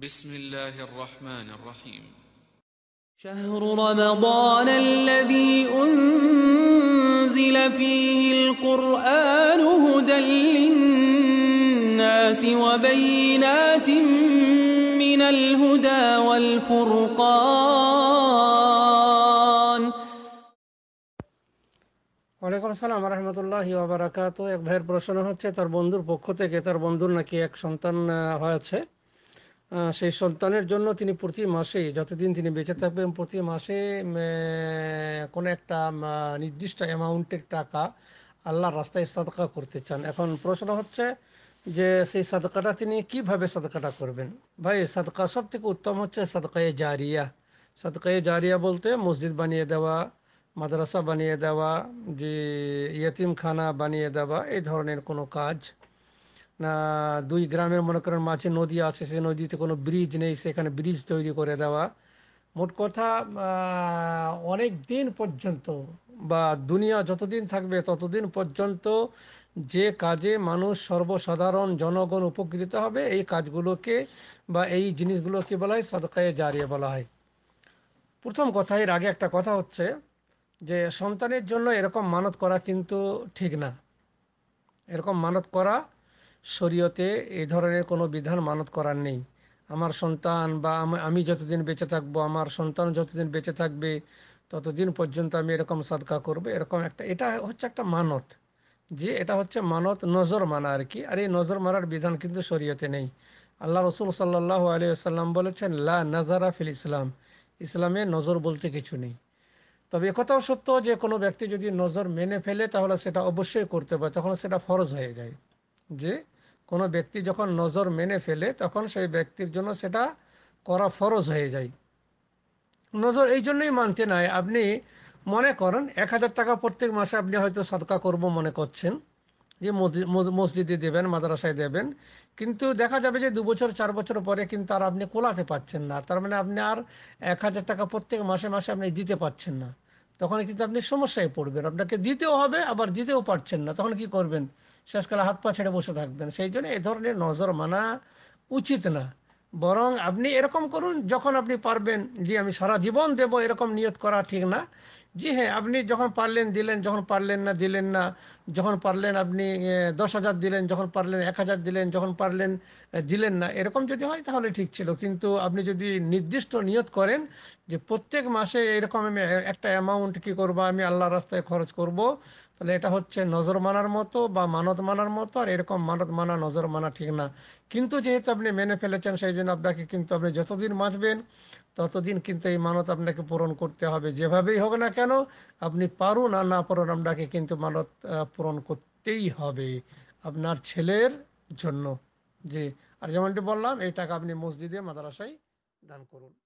بسم الله الرحمن الرحيم شهر رمضان الذي أنزل فيه القرآن هدى للناس وبينات من الهدى والفرقان ওয়ালাইকুম আসসালাম রহমতুল্লাহ বারাকাত এক ভাইয়ের প্রশ্ন হচ্ছে তার বন্ধুর পক্ষ থেকে তার বন্ধুর নাকি এক সন্তান হয়েছে সেই সন্তানের জন্য তিনি প্রতি মাসে যতদিন তিনি বেঁচে থাকবেন প্রতি মাসে কোনো একটা নির্দিষ্ট অ্যামাউন্টের টাকা আল্লাহর রাস্তায় সাদকা করতে চান এখন প্রশ্ন হচ্ছে যে সেই সাদকাটা তিনি কিভাবে সাদকাটা করবেন ভাই সাদকা সব থেকে উত্তম হচ্ছে সাদকায়ে জারিয়া সাদকায়ে জারিয়া বলতে মসজিদ বানিয়ে দেওয়া মাদ্রাসা বানিয়ে দেওয়া যে ইয়তিমখানা বানিয়ে দেওয়া এই ধরনের কোনো কাজ দুই গ্রামের মনে করেন মাঝে নদী আছে সেই নদীতে কোনো ব্রিজ নেই সেখানে ব্রিজ তৈরি করে দেওয়া মোট কথা অনেক দিন পর্যন্ত বা দুনিয়া যতদিন থাকবে ততদিন পর্যন্ত যে কাজে মানুষ সর্বসাধারণ জনগণ উপকৃত হবে এই কাজগুলোকে বা এই জিনিসগুলোকে বলা হয় সদকায়ে জারিয়ে বলা হয় প্রথম কথা এর আগে একটা কথা হচ্ছে যে সন্তানের জন্য এরকম মানত করা কিন্তু ঠিক না এরকম মানত করা শরীয়তে এ ধরনের কোনো বিধান মানত করার নেই আমার সন্তান বা আমি যতদিন বেঁচে থাকবো আমার সন্তান যতদিন বেঁচে থাকবে ততদিন পর্যন্ত আমি এরকম সাদকা করবো এরকম একটা এটা হচ্ছে একটা মানত যে এটা হচ্ছে মানত নজর মানা আর কি আর এই নজর মারার বিধান কিন্তু শরীয়তে নেই আল্লাহ রসুল সাল্লাহ আলিয়াল্লাম বলেছেন লা নাজারা ফিল ইসলাম ইসলামে নজর বলতে কিছু নেই তবে একথাও সত্য যে কোনো ব্যক্তি যদি নজর মেনে ফেলে তাহলে সেটা অবশ্যই করতে পারে তখন সেটা ফরজ হয়ে যায় যে কোন ব্যক্তি যখন নজর মেনে ফেলে তখন সেই ব্যক্তির জন্য সেটা করা ফরজ হয়ে যায় নজর এই জন্যই মানতে নাই আপনি মনে করেন এক হাজার টাকা প্রত্যেক মাসে আপনি হয়তো সদকা করব মনে করছেন যে মসজিদে দেবেন মাদ্রাসায় দেবেন কিন্তু দেখা যাবে যে দু বছর চার বছর পরে কিন্তু আর আপনি কোলাতে পাচ্ছেন না তার মানে আপনি আর এক হাজার টাকা প্রত্যেক মাসে মাসে আপনি দিতে পাচ্ছেন না তখন কিন্তু আপনি সমস্যায় পড়বেন আপনাকে দিতেও হবে আবার দিতেও পারছেন না তখন কি করবেন শেষকালে হাত পা ছেড়ে বসে থাকবেন সেই জন্য এ ধরনের নজর মানা উচিত না বরং আপনি এরকম করুন যখন আপনি পারবেন যে আমি সারা জীবন দেব এরকম নিয়ত করা ঠিক না জি হ্যাঁ আপনি যখন পারলেন দিলেন যখন পারলেন না দিলেন না যখন পারলেন আপনি দশ হাজার দিলেন যখন পারলেন এক হাজার দিলেন যখন পারলেন দিলেন না এরকম যদি হয় তাহলে ঠিক ছিল কিন্তু আপনি যদি নির্দিষ্ট নিয়ত করেন যে প্রত্যেক মাসে এরকম আমি একটা অ্যামাউন্ট কি করব আমি আল্লাহ রাস্তায় খরচ করব তাহলে এটা হচ্ছে নজর মানার মতো বা মানত মানার মতো আর এরকম মানত মানা নজর মানা ঠিক না কিন্তু যেহেতু আপনি মেনে ফেলেছেন সেই জন্য আপনাকে কিন্তু আপনি যতদিন বাঁচবেন ততদিন কিন্তু এই মানত আপনাকে পূরণ করতে হবে যেভাবেই হোক না কেন আপনি পারুন আর না পারুন আপনাকে কিন্তু মানত পূরণ করতেই হবে আপনার ছেলের জন্য যে আর যেমনটি বললাম এই টাকা আপনি মসজিদে মাদ্রাসায় দান করুন